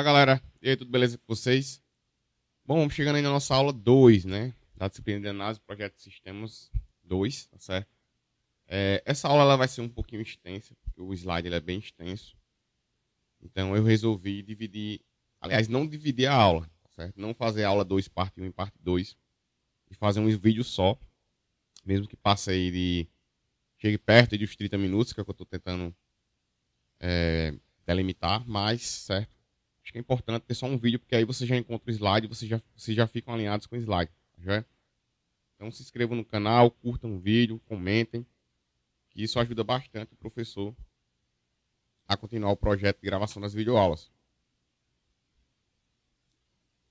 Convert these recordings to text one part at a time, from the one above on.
Fala galera, e aí, tudo beleza com vocês? Bom, vamos chegando aí na nossa aula 2, né? Da disciplina de análise, projeto de sistemas 2, tá certo? É, essa aula ela vai ser um pouquinho extensa, porque o slide ele é bem extenso. Então eu resolvi dividir, aliás, não dividir a aula, tá certo? Não fazer a aula 2, parte 1 um e parte 2, e fazer um vídeo só, mesmo que passe aí de. chegue perto de uns 30 minutos, que é o que eu estou tentando é, delimitar, mas, certo? Acho que é importante ter só um vídeo, porque aí você já encontra o slide, você já, vocês já ficam alinhados com o slide. Já? É? Então se inscrevam no canal, curtam o vídeo, comentem, que isso ajuda bastante o professor a continuar o projeto de gravação das videoaulas.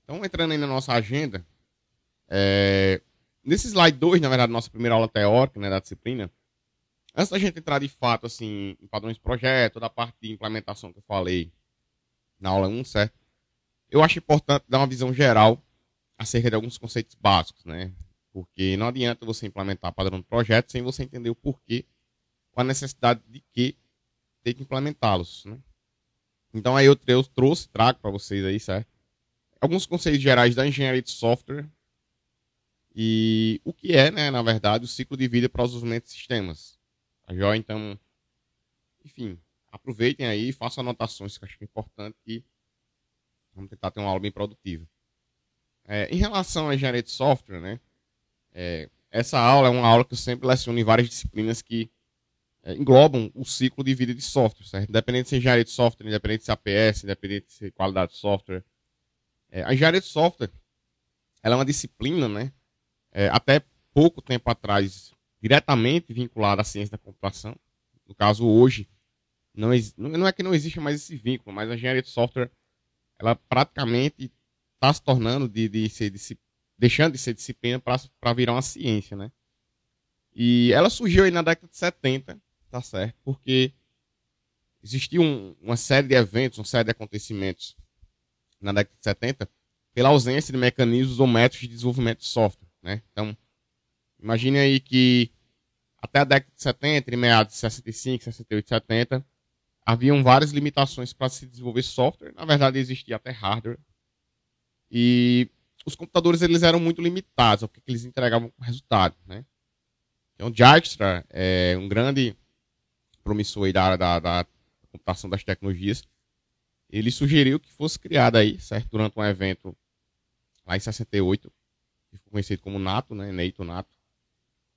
Então, entrando aí na nossa agenda, é... nesse slide 2, na verdade, nossa primeira aula teórica né, da disciplina, antes da gente entrar de fato assim, em padrões de projeto, da parte de implementação que eu falei, na aula 1, certo? Eu acho importante dar uma visão geral acerca de alguns conceitos básicos, né? Porque não adianta você implementar padrão de projeto sem você entender o porquê com a necessidade de que tem que implementá-los, né? Então aí eu, eu trouxe, trago para vocês aí, certo? Alguns conceitos gerais da engenharia de software e o que é, né, na verdade, o ciclo de vida para os movimentos de sistemas. Tá joia, então, enfim, aproveitem aí e façam anotações, que eu acho que é importante que vamos tentar ter uma aula bem produtiva. É, em relação à engenharia de software, né, é, essa aula é uma aula que eu sempre leciono em várias disciplinas que é, englobam o ciclo de vida de software, certo? Independente se é engenharia de software, independente se é APS, independente se é qualidade de software. É, a engenharia de software ela é uma disciplina, né, é, até pouco tempo atrás, diretamente vinculada à ciência da computação. No caso, hoje, não, não é que não existe mais esse vínculo, mas a engenharia de software ela praticamente está se tornando de, de ser deixando de ser disciplina para virar uma ciência, né? E ela surgiu aí na década de 70, tá certo? Porque existiu um, uma série de eventos, uma série de acontecimentos na década de 70 pela ausência de mecanismos ou métodos de desenvolvimento de software, né? Então, imagine aí que até a década de 70, em meados de 65, 68, 70, haviam várias limitações para se desenvolver software. Na verdade, existia até hardware. E os computadores eles eram muito limitados ao que eles entregavam como resultado, né? Então, Dijkstra é um grande promissor da área da, da, computação das tecnologias. Ele sugeriu que fosse criada aí, certo? Durante um evento lá em 68, que ficou conhecido como NATO, né? NATO, NATO.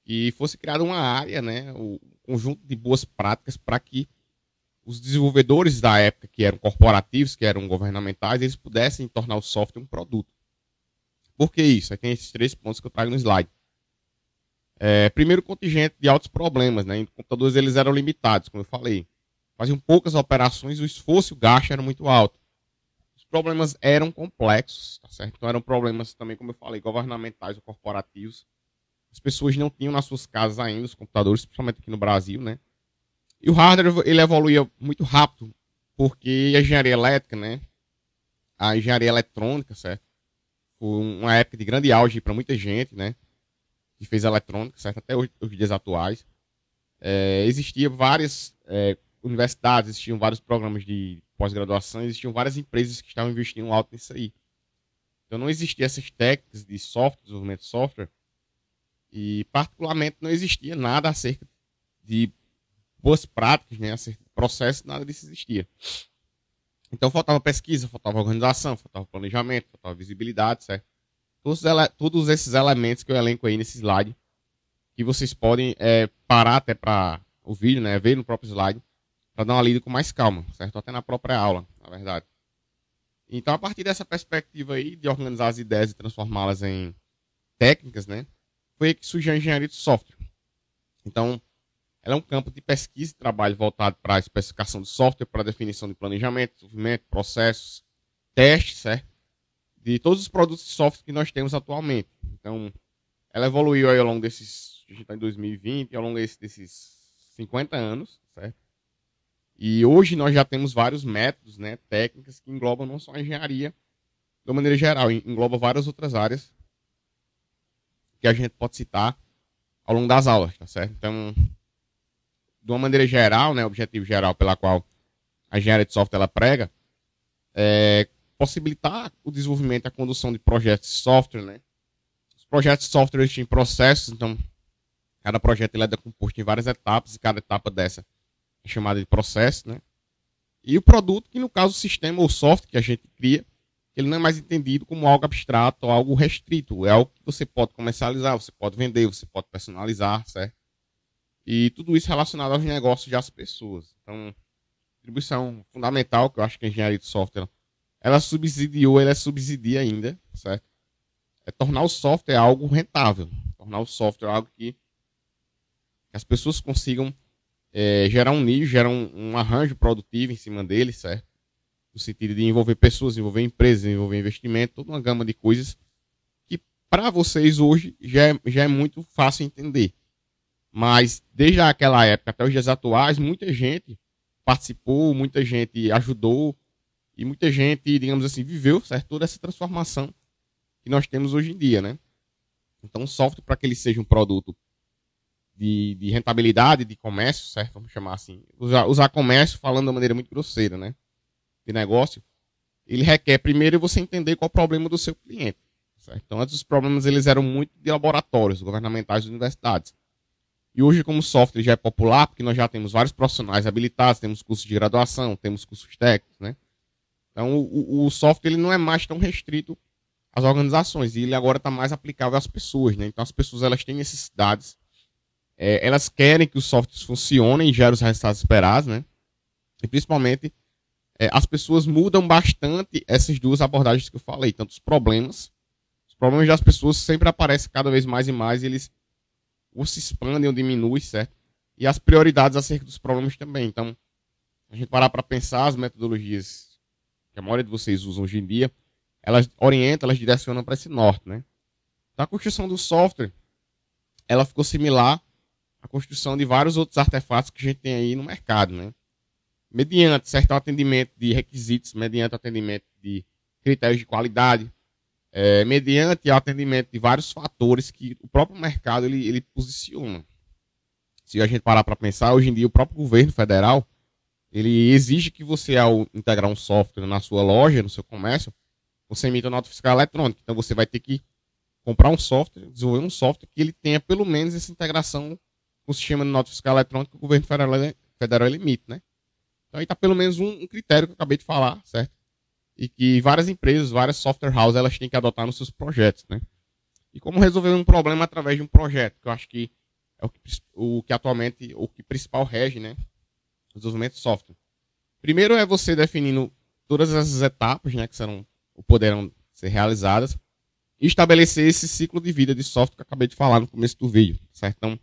E fosse criada uma área, né? O um conjunto de boas práticas para que os desenvolvedores da época, que eram corporativos, que eram governamentais, eles pudessem tornar o software um produto. Por que isso? Aqui tem esses três pontos que eu trago no slide. É, primeiro, contingente de altos problemas. Né? Os computadores eles eram limitados, como eu falei. Faziam poucas operações, o esforço e o gasto eram muito alto. Os problemas eram complexos, tá certo? Então eram problemas também, como eu falei, governamentais ou corporativos. As pessoas não tinham nas suas casas ainda os computadores, principalmente aqui no Brasil, né? E o hardware ele evoluía muito rápido, porque a engenharia elétrica, né? A engenharia eletrônica, certo? Foi uma época de grande auge para muita gente, né? Que fez eletrônica, certo? Até os dias atuais. É, existia várias é, universidades, existiam vários programas de pós-graduação, existiam várias empresas que estavam investindo alto nisso aí. Então não existia essas técnicas de software, desenvolvimento de software, e particularmente não existia nada acerca de boas práticas, né? Processo, nada disso existia. Então faltava pesquisa, faltava organização, faltava planejamento, faltava visibilidade, certo? Todos, ele... todos esses elementos que eu elenco aí nesse slide, que vocês podem é, parar até para o vídeo, né? Ver no próprio slide, para dar uma lida com mais calma, certo? Até na própria aula, na verdade. Então, a partir dessa perspectiva aí de organizar as ideias e transformá-las em técnicas, né? Foi aí que surgiu a engenharia de software. Então, ela é um campo de pesquisa e trabalho voltado para a especificação de software, para a definição de planejamento, desenvolvimento, processos, testes, certo? De todos os produtos de software que nós temos atualmente. Então, ela evoluiu aí ao longo desses. A gente está em 2020, ao longo desses 50 anos, certo? E hoje nós já temos vários métodos, né, técnicas que englobam não só a engenharia, de uma maneira geral, engloba várias outras áreas que a gente pode citar ao longo das aulas, tá certo? Então, de uma maneira geral, né, o objetivo geral pela qual a engenharia de software ela prega, é possibilitar o desenvolvimento e a condução de projetos de software, né? Os projetos de software têm processos, então cada projeto ele é composto em várias etapas e cada etapa dessa é chamada de processo, né? E o produto, que no caso o sistema ou software que a gente cria, ele não é mais entendido como algo abstrato ou algo restrito, é algo que você pode comercializar, você pode vender, você pode personalizar, certo? E tudo isso relacionado aos negócios das pessoas. Então, distribuição fundamental que eu acho que a engenharia de software ela subsidiou, ela é subsidia ainda, certo? É tornar o software algo rentável, tornar o software algo que as pessoas consigam é, gerar um nicho, gerar um, um, arranjo produtivo em cima dele, certo? No sentido de envolver pessoas, envolver empresas, envolver investimento, toda uma gama de coisas que para vocês hoje já é, já é muito fácil entender. Mas desde aquela época até os dias atuais, muita gente participou, muita gente ajudou e muita gente, digamos assim, viveu certo? toda essa transformação que nós temos hoje em dia, né? Então, o software, para que ele seja um produto de, de, rentabilidade, de comércio, certo? Vamos chamar assim. Usar, usar comércio falando de maneira muito grosseira, né? De negócio. Ele requer, primeiro, você entender qual é o problema do seu cliente. Certo? Então, antes os problemas eles eram muito de laboratórios governamentais e universidades. E hoje, como o software já é popular, porque nós já temos vários profissionais habilitados, temos cursos de graduação, temos cursos técnicos, né? Então, o, o software ele não é mais tão restrito às organizações, e ele agora está mais aplicável às pessoas, né? Então, as pessoas elas têm necessidades, é, elas querem que os softwares funcionem e gerem os resultados esperados, né? E, principalmente, é, as pessoas mudam bastante essas duas abordagens que eu falei, tanto os problemas, os problemas das pessoas sempre aparecem cada vez mais e mais, e eles ou se expandem ou diminuem, certo? E as prioridades acerca dos problemas também. Então, a gente parar para pensar as metodologias que a maioria de vocês usam hoje em dia, elas orientam, elas direcionam para esse norte, né? Então, a construção do software, ela ficou similar à construção de vários outros artefatos que a gente tem aí no mercado, né? Mediante certo atendimento de requisitos, mediante atendimento de critérios de qualidade, é, mediante atendimento de vários fatores que o próprio mercado ele, ele posiciona. Se a gente parar para pensar, hoje em dia o próprio governo federal ele exige que você, ao integrar um software na sua loja, no seu comércio, você emita nota fiscal eletrônica. Então você vai ter que comprar um software, desenvolver um software que ele tenha pelo menos essa integração com o sistema de nota fiscal eletrônica que o governo federal, federal emite, né? Então aí está pelo menos um, um critério que eu acabei de falar, certo? e que várias empresas, várias software houses, elas têm que adotar nos seus projetos, né? E como resolver um problema através de um projeto, que eu acho que é o que, o que atualmente, o que principal rege, né? O desenvolvimento de software. Primeiro é você definindo todas essas etapas, né, que serão, poderão ser realizadas, e estabelecer esse ciclo de vida de software que eu acabei de falar no começo do vídeo, certo? Então,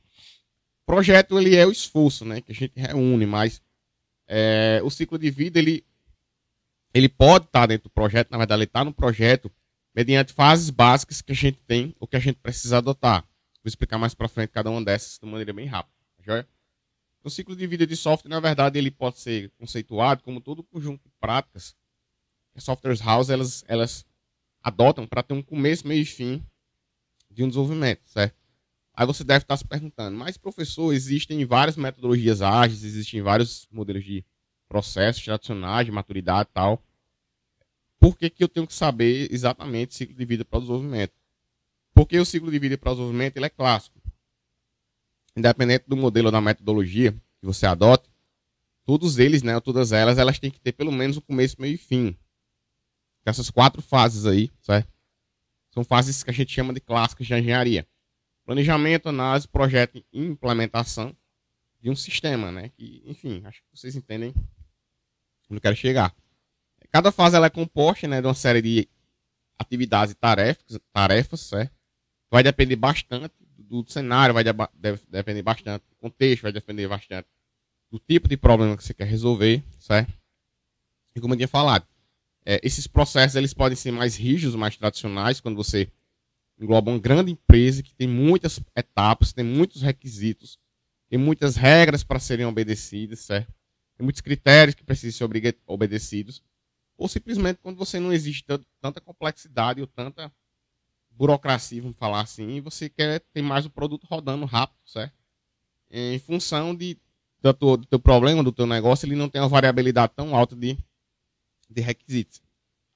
projeto ele é o esforço, né, que a gente reúne, mas é, o ciclo de vida ele ele pode estar tá dentro do projeto, na verdade, ele está no projeto, mediante fases básicas que a gente tem, ou que a gente precisa adotar. Vou explicar mais para frente cada uma dessas de maneira bem rápida. Tá joia? O ciclo de vida de software, na verdade, ele pode ser conceituado como todo conjunto de práticas que as softwares house elas, elas adotam para ter um começo, meio e fim de um desenvolvimento, certo? Aí você deve estar tá se perguntando, mas professor, existem várias metodologias ágeis, existem vários modelos de processos tradicionais de maturidade e tal, por que, que eu tenho que saber exatamente ciclo de vida para o desenvolvimento? Porque o ciclo de vida para o desenvolvimento ele é clássico. Independente do modelo ou da metodologia que você adote, todos eles, né, todas elas, elas têm que ter pelo menos um começo, meio e fim. Essas quatro fases aí, certo? São fases que a gente chama de clássicas de engenharia. Planejamento, análise, projeto e implementação de um sistema, né? Que, enfim, acho que vocês entendem onde eu quero chegar. Cada fase ela é composta né, de uma série de atividades e tarefas, tarefas certo? vai depender bastante do, do cenário, vai de, deve, depender bastante do contexto, vai depender bastante do tipo de problema que você quer resolver, certo? E como eu tinha falado, é, esses processos eles podem ser mais rígidos, mais tradicionais, quando você engloba uma grande empresa que tem muitas etapas, tem muitos requisitos, tem muitas regras para serem obedecidas, certo? tem muitos critérios que precisam ser obedecidos, ou simplesmente quando você não existe tanto, tanta complexidade ou tanta burocracia, vamos falar assim, e você quer ter mais o produto rodando rápido, certo? Em função de, do, teu, do teu problema, do teu negócio, ele não tem uma variabilidade tão alta de, de requisitos.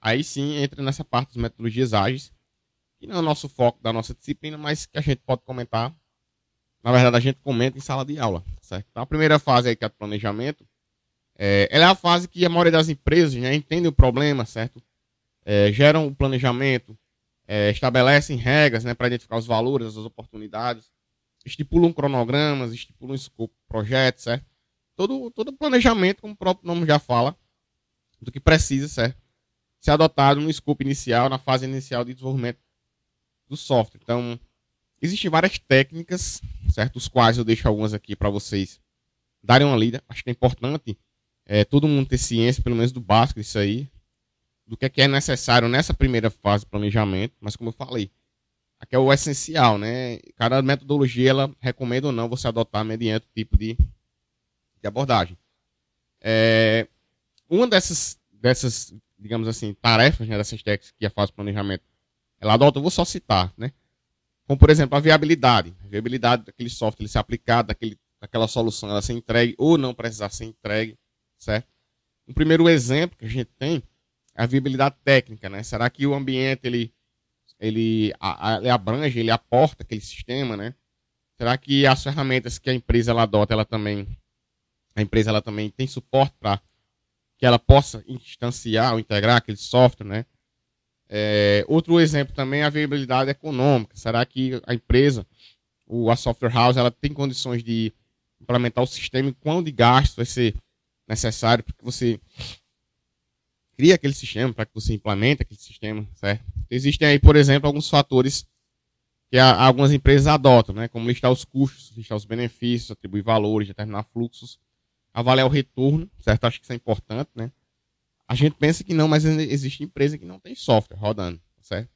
Aí sim entra nessa parte das metodologias ágeis, que não é o nosso foco da nossa disciplina, mas que a gente pode comentar. Na verdade, a gente comenta em sala de aula, certo? Então, a primeira fase aí que é o planejamento, é, ela é a fase que a maioria das empresas né, entende o problema, certo? É, geram o planejamento, é, estabelecem regras né, para identificar os valores, as oportunidades, estipulam cronogramas, estipulam escopo, projetos, certo? Todo, todo planejamento, como o próprio nome já fala, do que precisa, ser Ser adotado no escopo inicial, na fase inicial de desenvolvimento do software. Então, existem várias técnicas, certo? Os quais eu deixo algumas aqui para vocês darem uma lida. Acho que é importante é, todo mundo ter ciência, pelo menos do básico disso aí, do que é, que é necessário nessa primeira fase de planejamento, mas como eu falei, aqui é o essencial, né? Cada metodologia, ela recomenda ou não você adotar mediante o tipo de, de abordagem. É, uma dessas, dessas, digamos assim, tarefas, né, dessas técnicas que a fase de planejamento, ela adota, eu vou só citar, né? Como, por exemplo, a viabilidade. A viabilidade daquele software ele ser aplicado, daquele, daquela solução ela ser entregue ou não precisar ser entregue certo? Um primeiro exemplo que a gente tem é a viabilidade técnica, né? Será que o ambiente ele, ele, a, ele abrange, ele aporta aquele sistema, né? Será que as ferramentas que a empresa ela adota, ela também a empresa ela também tem suporte para que ela possa instanciar ou integrar aquele software, né? É, outro exemplo também é a viabilidade econômica. Será que a empresa, o, a software house, ela tem condições de implementar o sistema e quão de gasto vai ser necessário para que você cria aquele sistema, para que você implemente aquele sistema, certo? Existem aí, por exemplo, alguns fatores que algumas empresas adotam, né? Como listar os custos, listar os benefícios, atribuir valores, determinar fluxos, avaliar o retorno, certo? Acho que isso é importante, né? A gente pensa que não, mas existe empresa que não tem software rodando, certo?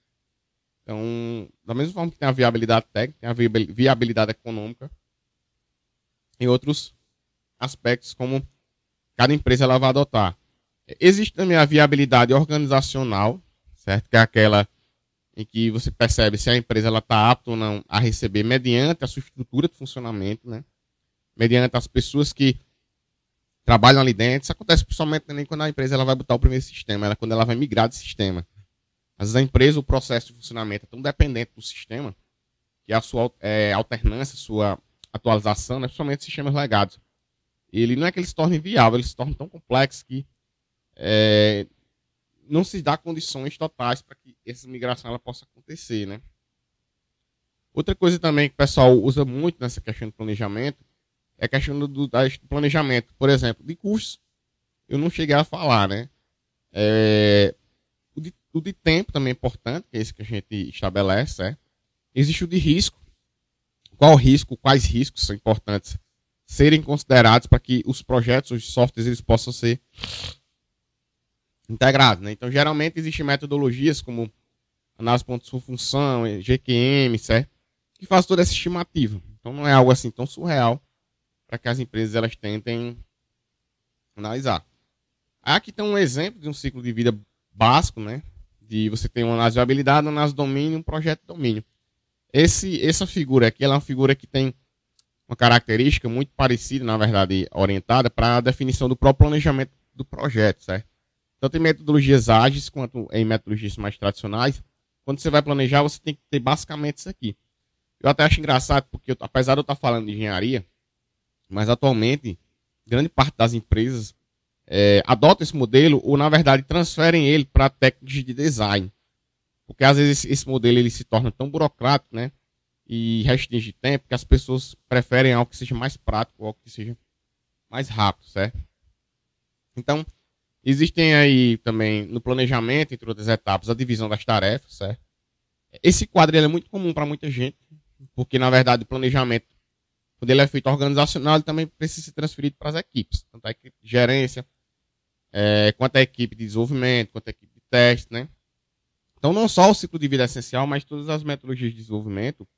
Então, da mesma forma que tem a viabilidade técnica, tem a viabilidade econômica e outros aspectos como cada empresa ela vai adotar. Existe também a viabilidade organizacional, certo? Que é aquela em que você percebe se a empresa ela está apta ou não a receber mediante a sua estrutura de funcionamento, né? Mediante as pessoas que trabalham ali dentro. Isso acontece principalmente nem quando a empresa ela vai botar o primeiro sistema, ela quando ela vai migrar de sistema. Às vezes a empresa, o processo de funcionamento é tão dependente do sistema que a sua é, alternância, sua atualização, né, principalmente sistemas legados, ele não é que ele se torne inviável, ele se torna tão complexo que é, não se dá condições totais para que essa migração ela possa acontecer, né? Outra coisa também que o pessoal usa muito nessa questão de planejamento é a questão do, do, do planejamento, por exemplo, de custos. Eu não cheguei a falar, né? É, o, de, o, de, tempo também é importante, que é esse que a gente estabelece, é. Existe o de risco. Qual risco, quais riscos são importantes serem considerados para que os projetos, os softwares, eles possam ser integrados. Né? Então, geralmente, existem metodologias como análise ponto de função, GQM, certo? que faz toda essa estimativa. Então, não é algo assim tão surreal para que as empresas elas tentem analisar. Aqui tem um exemplo de um ciclo de vida básico, né? De você ter uma análise de habilidade, uma análise de domínio, um projeto de domínio. Esse, essa figura aqui ela é uma figura que tem uma característica muito parecida, na verdade, orientada para a definição do próprio planejamento do projeto, certo? Tanto em metodologias ágeis quanto em metodologias mais tradicionais, quando você vai planejar, você tem que ter basicamente isso aqui. Eu até acho engraçado, porque eu, apesar de eu estar falando de engenharia, mas atualmente, grande parte das empresas é, adotam esse modelo ou, na verdade, transferem ele para técnicas de design. Porque, às vezes, esse, esse modelo ele se torna tão burocrático, né? e restringir tempo, que as pessoas preferem algo que seja mais prático, algo que seja mais rápido, certo? Então, existem aí também no planejamento, entre outras etapas, a divisão das tarefas, certo? Esse quadro é muito comum para muita gente, porque na verdade o planejamento, quando ele é feito organizacional, ele também precisa ser transferido para as equipes, tanto a equipe de gerência, é, quanto a equipe de desenvolvimento, quanto a equipe de teste, né? Então, não só o ciclo de vida é essencial, mas todas as metodologias de desenvolvimento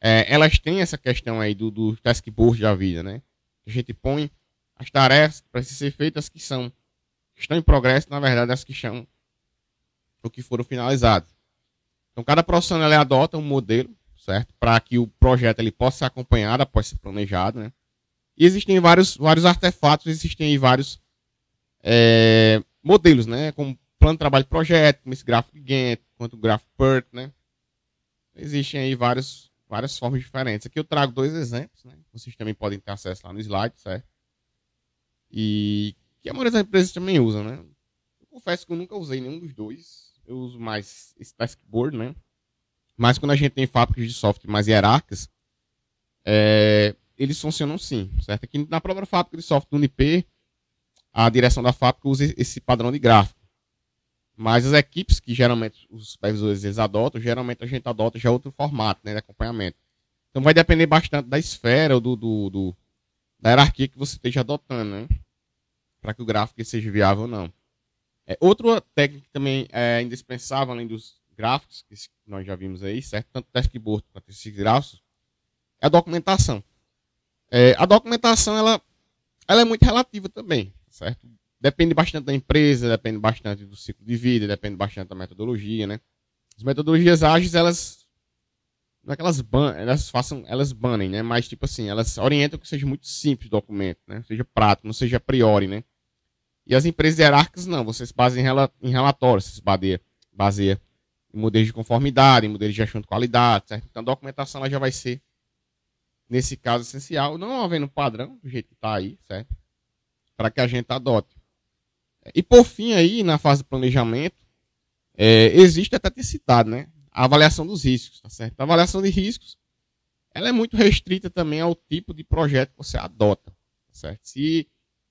é, elas têm essa questão aí do, do task board da vida, né? A gente põe as tarefas que precisam ser feitas que são que estão em progresso, na verdade, as que estão o que foram finalizadas. Então, cada profissional ele adota um modelo, certo? Para que o projeto ele possa ser acompanhado após ser planejado, né? E existem vários, vários artefatos, existem aí vários é, modelos, né? Como plano de trabalho de projeto, como esse gráfico Gantt, quanto o gráfico PERT, né? Existem aí vários várias formas diferentes. Aqui eu trago dois exemplos, né? Vocês também podem ter acesso lá no slide, certo? E que a maioria das empresas também usa, né? Eu confesso que eu nunca usei nenhum dos dois. Eu uso mais esse taskboard, né? Mas quando a gente tem fábricas de software mais hierárquicas, é, eles funcionam sim, certo? Aqui na própria fábrica de software do Unip, a direção da fábrica usa esse padrão de gráfico. Mas as equipes que geralmente os supervisores eles adotam, geralmente a gente adota já outro formato né, de acompanhamento. Então vai depender bastante da esfera ou do, do, do, da hierarquia que você esteja adotando, né? Para que o gráfico seja viável ou não. É, outra técnica que também é indispensável, além dos gráficos, que nós já vimos aí, certo? Tanto dashboard quanto esses gráficos, é a documentação. É, a documentação, ela, ela é muito relativa também, certo? Depende bastante da empresa, depende bastante do ciclo de vida, depende bastante da metodologia, né? As metodologias ágeis, elas não é que elas, ban elas façam, elas banem, né? Mas tipo assim, elas orientam que seja muito simples o documento, né? Seja prático, não seja a priori, né? E as empresas hierárquicas não, vocês fazem em relatórios, vocês baseia, baseia em modelos de conformidade, em modelos de gestão de qualidade, certo? Então a documentação ela já vai ser nesse caso essencial, não havendo padrão do jeito que está aí, certo? Para que a gente adote. E por fim, aí, na fase de planejamento, é, existe até ter citado, né? A avaliação dos riscos, tá certo? A avaliação de riscos, ela é muito restrita também ao tipo de projeto que você adota, tá certo? Se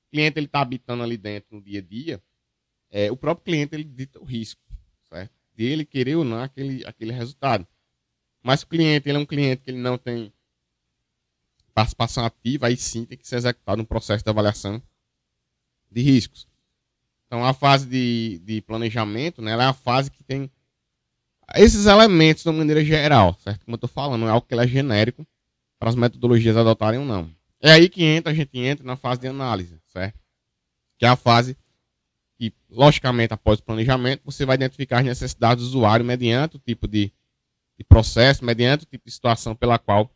o cliente ele está habitando ali dentro no dia a dia, é, o próprio cliente ele dita o risco, certo? De ele querer ou não aquele, aquele resultado. Mas o cliente, ele é um cliente que ele não tem participação ativa, aí sim tem que ser executado um processo de avaliação de riscos. Então é a fase de, de planejamento, né, é a fase que tem esses elementos de uma maneira geral, certo? Como eu estou falando, não é algo que é genérico para as metodologias adotarem ou não. É aí que entra, a gente entra na fase de análise, certo? Que é a fase que, logicamente, após o planejamento, você vai identificar as necessidades do usuário mediante o tipo de, de processo, mediante o tipo de situação pela qual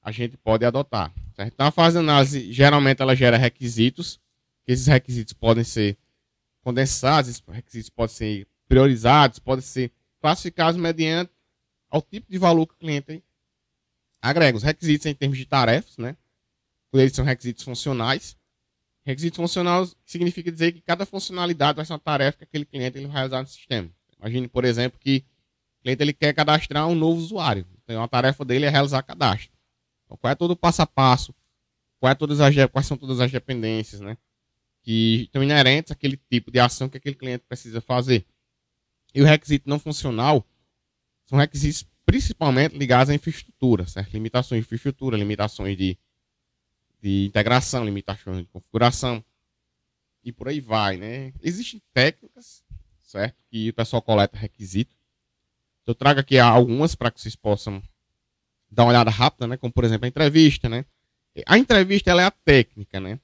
a gente pode adotar. Certo? Então, a fase de análise, geralmente, ela gera requisitos, que esses requisitos podem ser condensados, esses requisitos podem ser priorizados, podem ser classificados mediante ao tipo de valor que o cliente agrega. Os requisitos em termos de tarefas, né? Eles são requisitos funcionais. Requisitos funcionais significa dizer que cada funcionalidade vai ser uma tarefa que aquele cliente ele vai realizar no sistema. Imagine, por exemplo, que o cliente ele quer cadastrar um novo usuário. Então, a tarefa dele é realizar cadastro. Então, qual é todo o passo a passo? é todas as, quais são todas as dependências, né? que estão inerentes àquele tipo de ação que aquele cliente precisa fazer. E o requisito não funcional são requisitos principalmente ligados à infraestrutura, certo? Limitações de infraestrutura, limitações de, de integração, limitações de configuração e por aí vai, né? Existem técnicas, certo? Que o pessoal coleta requisito. Então, eu trago aqui algumas para que vocês possam dar uma olhada rápida, né? Como, por exemplo, a entrevista, né? A entrevista, ela é a técnica, né?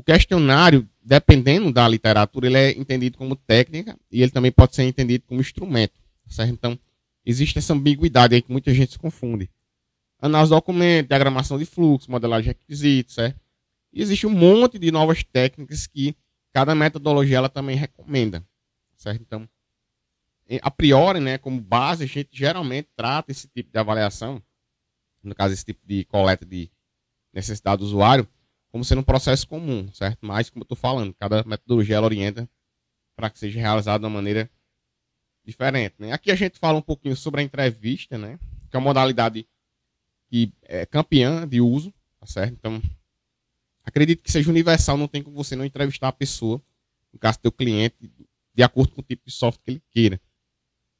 O questionário, dependendo da literatura, ele é entendido como técnica e ele também pode ser entendido como instrumento, tá certo? Então, existe essa ambiguidade aí que muita gente se confunde. Análise de documento, diagramação de fluxo, modelagem de requisitos, certo? E existe um monte de novas técnicas que cada metodologia ela também recomenda, tá certo? Então, a priori, né, como base, a gente geralmente trata esse tipo de avaliação, no caso, esse tipo de coleta de necessidade do usuário, como sendo um processo comum, certo? Mas, como eu estou falando, cada metodologia ela orienta para que seja realizado de uma maneira diferente. Né? Aqui a gente fala um pouquinho sobre a entrevista, né? que é uma modalidade que é campeã de uso, tá certo? Então, acredito que seja universal, não tem como você não entrevistar a pessoa, no caso do seu cliente, de acordo com o tipo de software que ele queira.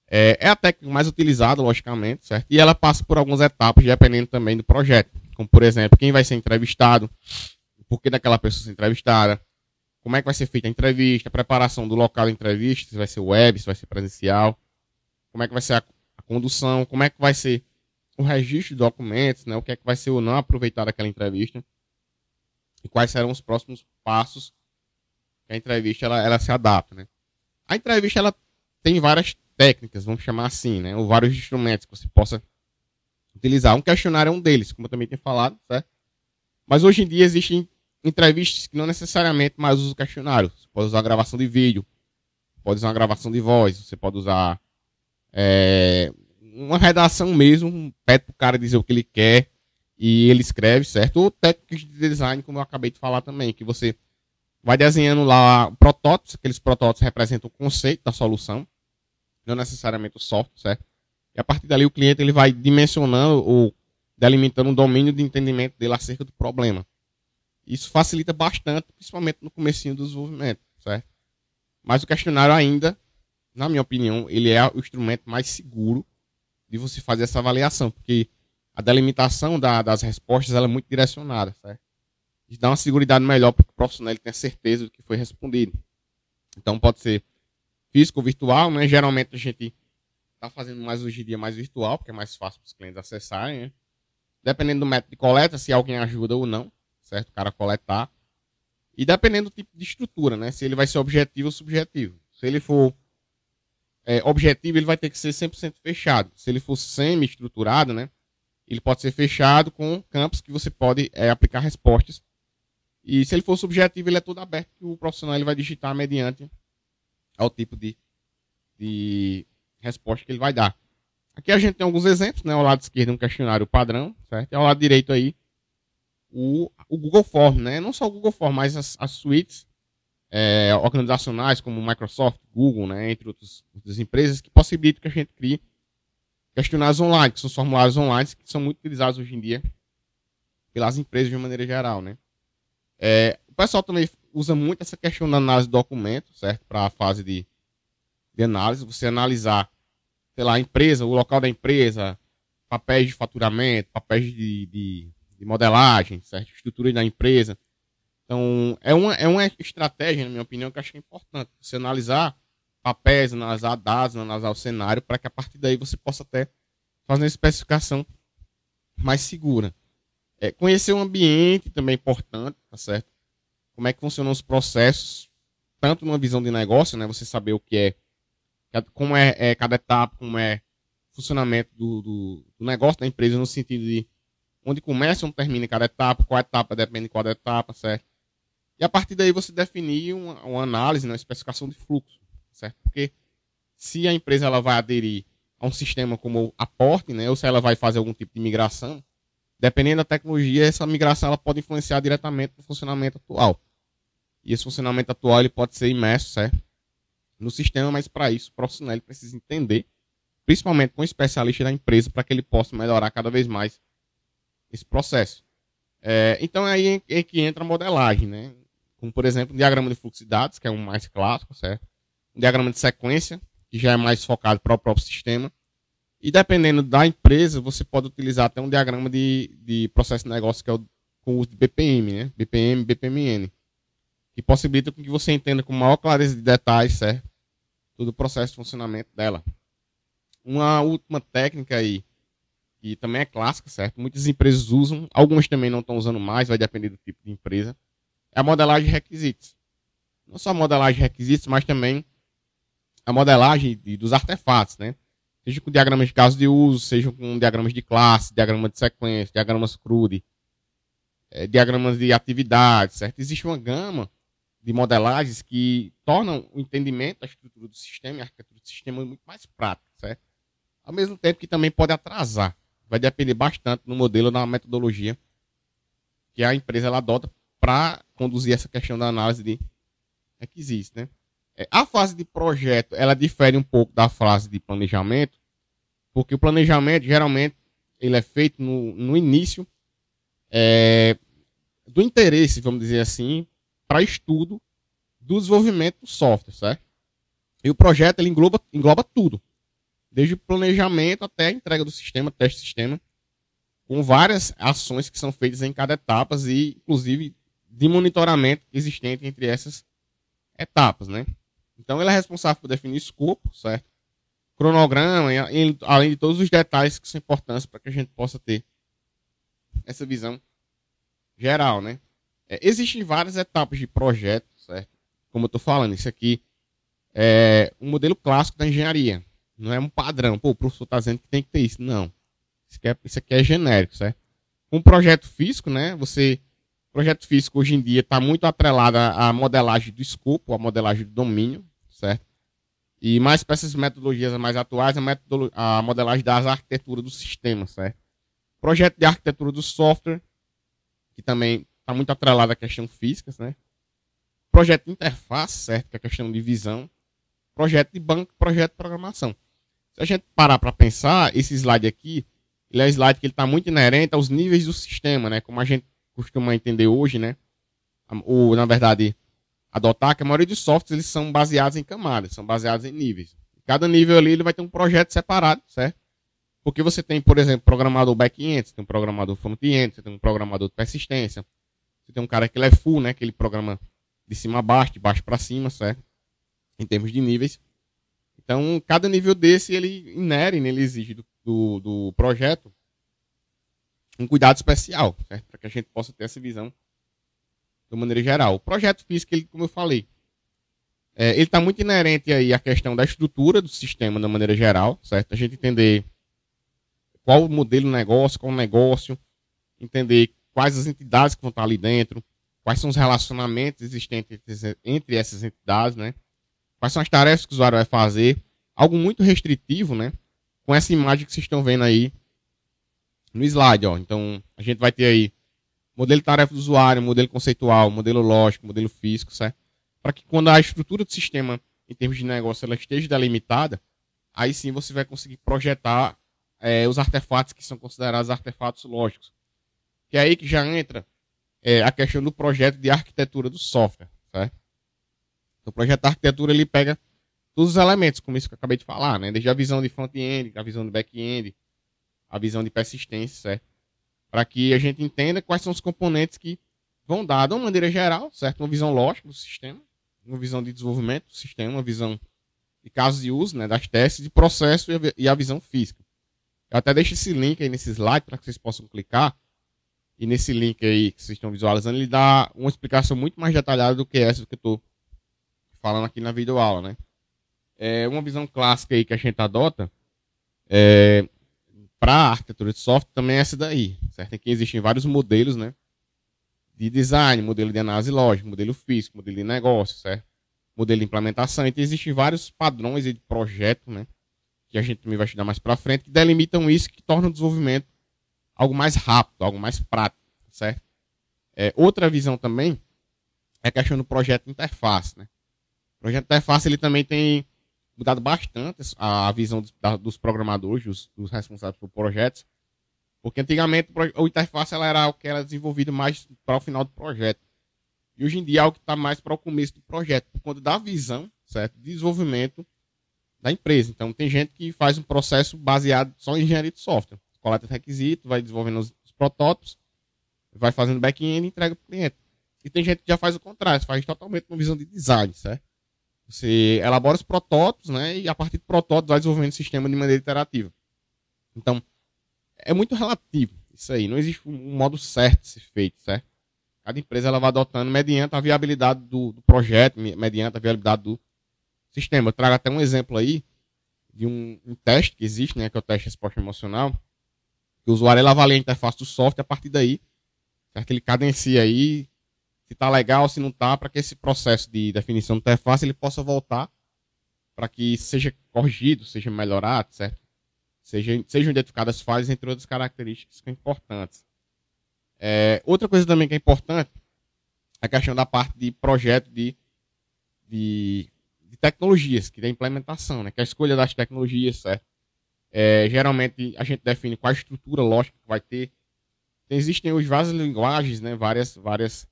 É, é, a técnica mais utilizada, logicamente, certo? E ela passa por algumas etapas, dependendo também do projeto. Como, por exemplo, quem vai ser entrevistado, porquê daquela pessoa ser entrevistada, como é que vai ser feita a entrevista, a preparação do local da entrevista, se vai ser web, se vai ser presencial, como é que vai ser a, a condução, como é que vai ser o registro de documentos, né, o que é que vai ser ou não aproveitar daquela entrevista e quais serão os próximos passos que a entrevista ela, ela se adapta, né. A entrevista ela tem várias técnicas, vamos chamar assim, né, ou vários instrumentos que você possa utilizar. Um questionário é um deles, como eu também tenho falado, certo? Mas hoje em dia existem entrevistas que não necessariamente mais usam questionário. Você pode usar uma gravação de vídeo, pode usar uma gravação de voz, você pode usar é, uma redação mesmo, pede pro cara dizer o que ele quer e ele escreve, certo? Ou técnicas de design, como eu acabei de falar também, que você vai desenhando lá protótipos, aqueles protótipos representam o conceito da solução, não necessariamente o software, certo? E a partir dali o cliente ele vai dimensionando ou delimitando o domínio de entendimento dele acerca do problema. Isso facilita bastante, principalmente no começo do desenvolvimento, certo? Mas o questionário ainda, na minha opinião, ele é o instrumento mais seguro de você fazer essa avaliação, porque a delimitação da, das respostas ela é muito direcionada, certo? E dá uma seguridade melhor para o profissional ter certeza do que foi respondido. Então pode ser físico ou virtual, né? Geralmente a gente está fazendo mais hoje em dia mais virtual, porque é mais fácil para os clientes acessarem, né? Dependendo do método de coleta, se alguém ajuda ou não certo? O cara coletar. E dependendo do tipo de estrutura, né? Se ele vai ser objetivo ou subjetivo. Se ele for é, objetivo, ele vai ter que ser 100% fechado. Se ele for semi-estruturado, né? Ele pode ser fechado com campos que você pode é, aplicar respostas. E se ele for subjetivo, ele é todo aberto que o profissional ele vai digitar mediante ao tipo de, de resposta que ele vai dar. Aqui a gente tem alguns exemplos, né? Ao lado esquerdo um questionário padrão, certo? E ao lado direito aí o, o Google Form, né? Não só o Google Form, mas as, as suites é, organizacionais como Microsoft, Google, né? Entre outros, outras empresas que possibilitam que a gente crie questionários online, que são formulários online que são muito utilizados hoje em dia pelas empresas de uma maneira geral, né? É, o pessoal também usa muito essa questão da análise de documento, certo? Para a fase de, de análise, você analisar, sei lá, a empresa, o local da empresa, papéis de faturamento, papéis de, de de modelagem, estrutura da empresa. Então, é uma, é uma estratégia, na minha opinião, que eu acho que é importante. Você analisar papéis, analisar dados, analisar o cenário, para que a partir daí você possa até fazer uma especificação mais segura. É, conhecer o ambiente também é importante, tá certo? Como é que funcionam os processos, tanto numa visão de negócio, né? Você saber o que é, como é, é cada etapa, como é o funcionamento do, do, do negócio da empresa, no sentido de onde começa e onde termina cada etapa, qual etapa, depende de qual etapa, certo? E a partir daí você definir uma, uma análise, né, uma especificação de fluxo, certo? Porque se a empresa ela vai aderir a um sistema como aporte, né, ou se ela vai fazer algum tipo de migração, dependendo da tecnologia, essa migração ela pode influenciar diretamente no funcionamento atual. E esse funcionamento atual ele pode ser imerso, certo? No sistema, mas para isso o profissional ele precisa entender, principalmente com o especialista da empresa, para que ele possa melhorar cada vez mais esse processo. É, então é aí é que entra a modelagem, né? Como, por exemplo, o diagrama de fluxo de dados, que é um mais clássico, certo? diagrama de sequência, que já é mais focado para o próprio sistema. E dependendo da empresa, você pode utilizar até um diagrama de, de processo de negócio, que é o, com uso de BPM, né? BPM, BPMN. Que possibilita que você entenda com maior clareza de detalhes, certo? Todo o processo de funcionamento dela. Uma última técnica aí, que também é clássica, certo? Muitas empresas usam, algumas também não estão usando mais, vai depender do tipo de empresa. É a modelagem de requisitos. Não só a modelagem de requisitos, mas também a modelagem de, dos artefatos, né? Seja com diagramas de caso de uso, seja com diagramas de classe, diagrama de sequência, diagramas CRUD, é, eh, diagramas de atividade, certo? Existe uma gama de modelagens que tornam o entendimento da estrutura do sistema e a arquitetura do sistema muito mais prático, certo? Ao mesmo tempo que também pode atrasar vai depender bastante no modelo, na metodologia que a empresa ela adota para conduzir essa questão da análise de né? é que existe, né? A fase de projeto ela difere um pouco da fase de planejamento, porque o planejamento geralmente ele é feito no, no início é, do interesse, vamos dizer assim, para estudo do desenvolvimento do software, certo? E o projeto ele engloba, engloba tudo desde o planejamento até a entrega do sistema, teste do sistema, com várias ações que são feitas em cada etapa e, inclusive, de monitoramento existente entre essas etapas, né? Então, ele é responsável por definir escopo, certo? Cronograma, além de todos os detalhes que são importantes para que a gente possa ter essa visão geral, né? É, existem várias etapas de projeto, certo? Como eu estou falando, isso aqui é um modelo clássico da engenharia. Não é um padrão. Pô, o professor está dizendo que tem que ter isso. Não. Isso aqui é, isso aqui é genérico, certo? Um projeto físico, né? Você. Projeto físico hoje em dia está muito atrelado à modelagem do escopo, à modelagem do domínio, certo? E mais para essas metodologias mais atuais, a, metodolo... a modelagem das arquiteturas do sistema, certo? Projeto de arquitetura do software, que também está muito atrelado à questão física, né? Projeto de interface, certo? Que é a questão de visão. Projeto de banco, projeto de programação. Se a gente parar para pensar, esse slide aqui, ele é um slide que ele está muito inerente aos níveis do sistema, né? Como a gente costuma entender hoje, né? Ou, na verdade, adotar que a maioria dos softwares eles são baseados em camadas, são baseados em níveis. Cada nível ali ele vai ter um projeto separado, certo? Porque você tem, por exemplo, programador back-end, você tem um programador front-end, você tem um programador de persistência, você tem um cara que ele é full, né? Que ele programa de cima a baixo, de baixo para cima, certo? Em termos de níveis. Então, cada nível desse, ele inere, né, ele exige do, do, do projeto um cuidado especial, para que a gente possa ter essa visão de maneira geral. O projeto físico, ele, como eu falei, é, ele está muito inerente aí à questão da estrutura do sistema, da maneira geral, certo? A gente entender qual o modelo do negócio, qual o negócio, entender quais as entidades que vão estar ali dentro, quais são os relacionamentos existentes entre essas entidades, né? quais são as tarefas que o usuário vai fazer, algo muito restritivo, né? Com essa imagem que vocês estão vendo aí no slide, ó. Então, a gente vai ter aí modelo de tarefa do usuário, modelo conceitual, modelo lógico, modelo físico, certo? Para que quando a estrutura do sistema em termos de negócio ela esteja delimitada, aí sim você vai conseguir projetar é, os artefatos que são considerados artefatos lógicos. Que é aí que já entra é, a questão do projeto de arquitetura do software, certo? O projeto de arquitetura ele pega todos os elementos, como isso que eu acabei de falar, né? Desde a visão de front-end, a visão de back-end, a visão de persistência, certo? Para que a gente entenda quais são os componentes que vão dar, de uma maneira geral, certo? Uma visão lógica do sistema, uma visão de desenvolvimento do sistema, uma visão de casos de uso, né? Das testes, de processo e a visão física. Eu até deixo esse link aí nesse slide para que vocês possam clicar. E nesse link aí que vocês estão visualizando, ele dá uma explicação muito mais detalhada do que essa que eu estou falando aqui na videoaula, né? É uma visão clássica aí que a gente adota é, para a arquitetura de software também é essa daí, certo? Aqui é existem vários modelos, né? De design, modelo de análise lógica, modelo físico, modelo de negócio, certo? Modelo de implementação. Então, existem vários padrões de projeto, né? Que a gente também vai estudar mais para frente, que delimitam isso, que torna o desenvolvimento algo mais rápido, algo mais prático, certo? É, outra visão também é a questão do projeto interface, né? O projeto interface ele também tem mudado bastante a visão dos, da, dos programadores, dos, dos, responsáveis por projetos, porque antigamente o interface ela era o que era desenvolvido mais para o final do projeto. E hoje em dia é o que está mais para o começo do projeto, por conta da visão, certo? desenvolvimento da empresa. Então, tem gente que faz um processo baseado só em engenharia de software. Coleta requisitos, vai desenvolvendo os, os protótipos, vai fazendo back-end e entrega para o cliente. E tem gente que já faz o contrário, faz totalmente uma visão de design, certo? Você elabora os protótipos, né? E a partir de protótipos vai desenvolvendo o sistema de maneira iterativa. Então, é muito relativo isso aí. Não existe um modo certo de ser feito, certo? Cada empresa ela vai adotando mediante a viabilidade do, do projeto, mediante a viabilidade do sistema. Eu trago até um exemplo aí de um, um teste que existe, né? Que é o teste de resposta emocional. Que o usuário ele avalia a interface do software a partir daí. Certo? Ele cadencia aí se está legal, se não está, para que esse processo de definição do tá interface ele possa voltar para que seja corrigido, seja melhorado, certo? Seja, sejam identificadas falhas, entre outras características que são importantes. É, outra coisa também que é importante é a questão da parte de projeto de, de, de tecnologias, que é a implementação, né? que é a escolha das tecnologias, certo? É, geralmente a gente define qual a estrutura lógica que vai ter. existem hoje várias linguagens, né? várias, várias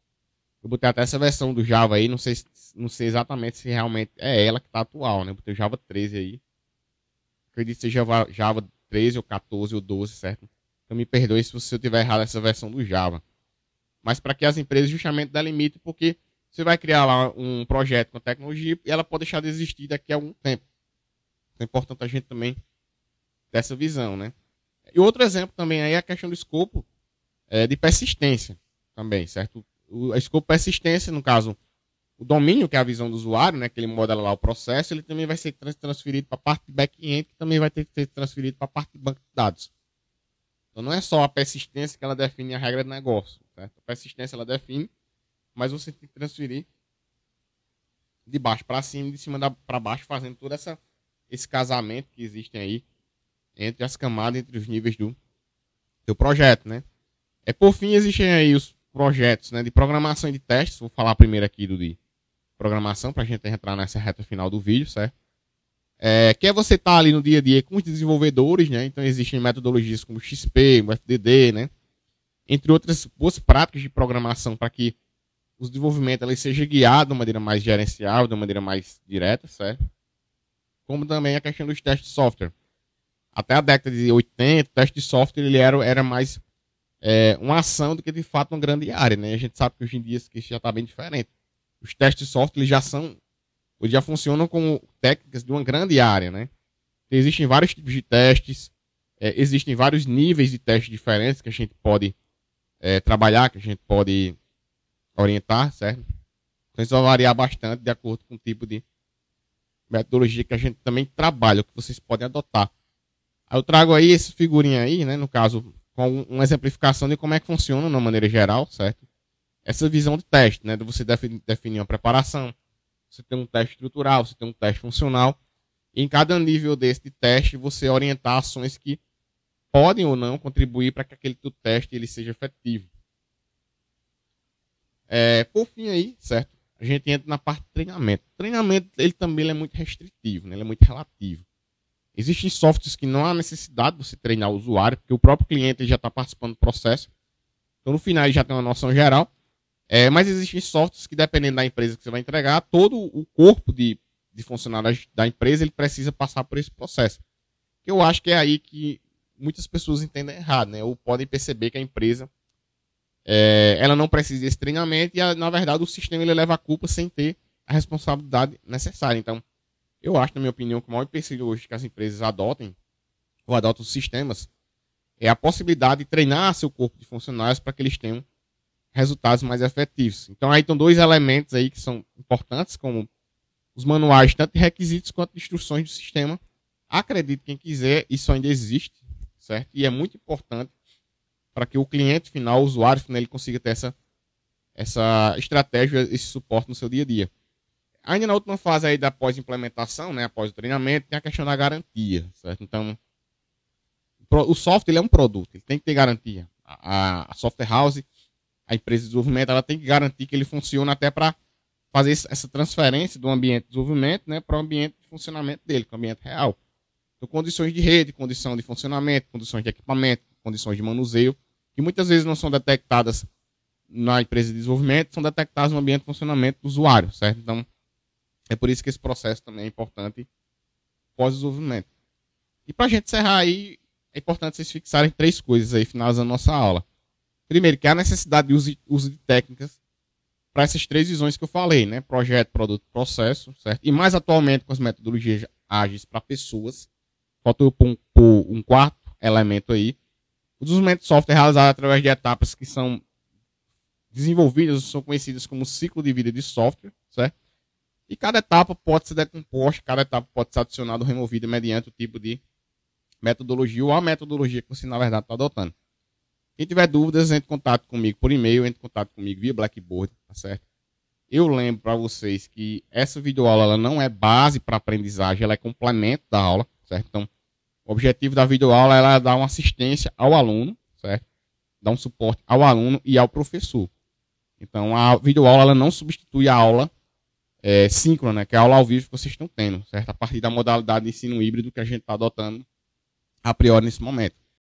eu botei até essa versão do Java aí, não sei, não sei exatamente se realmente é ela que tá atual, né? Eu botei o Java 13 aí. Acredito que seja Java, Java 13 ou 14 ou 12, certo? Então me perdoe se você tiver errado essa versão do Java. Mas para que as empresas justamente delimitem, porque você vai criar lá um projeto com tecnologia e ela pode deixar de existir daqui a algum tempo. Então é importante a gente também ter essa visão, né? E outro exemplo também aí é a questão do escopo é, de persistência também, certo? o, a escopo persistência, no caso, o domínio, que é a visão do usuário, né, que ele modela lá o processo, ele também vai ser transferido para a parte de back-end, que também vai ter que ser transferido para a parte de banco de dados. Então não é só a persistência que ela define a regra de negócio. Certo? A persistência ela define, mas você tem que transferir de baixo para cima, de cima para baixo, fazendo todo essa, esse casamento que existe aí entre as camadas, entre os níveis do seu projeto, né? É por fim existem aí os projetos né, de programação e de testes. Vou falar primeiro aqui do de programação, para a gente entrar nessa reta final do vídeo, certo? É, que é você estar tá ali no dia a dia com os desenvolvedores, né? Então existem metodologias como XP, o FDD, né? Entre outras boas práticas de programação para que o desenvolvimento ali seja guiado de uma maneira mais gerencial, de uma maneira mais direta, certo? Como também a questão dos testes de software. Até a década de 80, o teste de software ele era, era mais é, uma ação do que de fato uma grande área, né? A gente sabe que hoje em dia isso já está bem diferente. Os testes de software já são, já funcionam como técnicas de uma grande área, né? Então, existem vários tipos de testes, é, existem vários níveis de testes diferentes que a gente pode é, trabalhar, que a gente pode orientar, certo? Então isso vai variar bastante de acordo com o tipo de metodologia que a gente também trabalha, que vocês podem adotar. Eu trago aí essa figurinha aí, né? No caso, com uma exemplificação de como é que funciona, de uma maneira geral, certo? Essa visão de teste, né? De você definir uma preparação, você tem um teste estrutural, você tem um teste funcional. E em cada nível desse de teste, você orientar ações que podem ou não contribuir para que aquele teste ele seja efetivo. É, por fim aí, certo? A gente entra na parte de treinamento. O treinamento ele também ele é muito restritivo, né? ele é muito relativo. Existem softwares que não há necessidade de você treinar o usuário, porque o próprio cliente já está participando do processo. Então, no final, ele já tem uma noção geral. É, mas existem softwares que, dependendo da empresa que você vai entregar, todo o corpo de, de funcionários da empresa ele precisa passar por esse processo. Eu acho que é aí que muitas pessoas entendem errado, né? Ou podem perceber que a empresa é, ela não precisa desse treinamento e, na verdade, o sistema ele leva a culpa sem ter a responsabilidade necessária. Então, eu acho, na minha opinião, que o maior empecilho hoje que as empresas adotem, ou adotam os sistemas, é a possibilidade de treinar seu corpo de funcionários para que eles tenham resultados mais efetivos. Então, aí estão dois elementos aí que são importantes, como os manuais, tanto de requisitos quanto de instruções do sistema. Acredito quem quiser, isso ainda existe, certo? E é muito importante para que o cliente final, o usuário final, ele consiga ter essa, essa estratégia, esse suporte no seu dia a dia. Ainda na última fase aí da pós-implementação, né, após o treinamento, tem a questão da garantia, certo? Então, o software é um produto, ele tem que ter garantia. A, a, software house, a empresa de desenvolvimento, ela tem que garantir que ele funciona até para fazer essa transferência do ambiente de desenvolvimento né, para o ambiente de funcionamento dele, para o ambiente real. Então, condições de rede, condição de funcionamento, condições de equipamento, condições de manuseio, que muitas vezes não são detectadas na empresa de desenvolvimento, são detectadas no ambiente de funcionamento do usuário, certo? Então, é por isso que esse processo também é importante pós-desenvolvimento. E para a gente encerrar aí, é importante vocês fixarem três coisas aí, finalizando nossa aula. Primeiro, que há necessidade de uso, uso de técnicas para essas três visões que eu falei, né? Projeto, produto, processo, certo? E mais atualmente com as metodologias ágeis para pessoas. Faltou um, um quarto elemento aí. O desenvolvimento de software é realizado através de etapas que são desenvolvidas, são conhecidas como ciclo de vida de software, certo? E cada etapa pode ser decomposta, cada etapa pode ser adicionada ou removida mediante o tipo de metodologia ou a metodologia que você, na verdade, está adotando. Quem tiver dúvidas, entre em contato comigo por e-mail, entre em contato comigo via Blackboard, tá certo? Eu lembro para vocês que essa videoaula ela não é base para aprendizagem, ela é complemento da aula, certo? Então, o objetivo da videoaula ela é dar uma assistência ao aluno, certo? Dar um suporte ao aluno e ao professor. Então, a videoaula ela não substitui a aula, é, síncrona, né? que é a aula ao vivo que vocês estão tendo, certo? A partir da modalidade de ensino híbrido que a gente está adotando a priori nesse momento.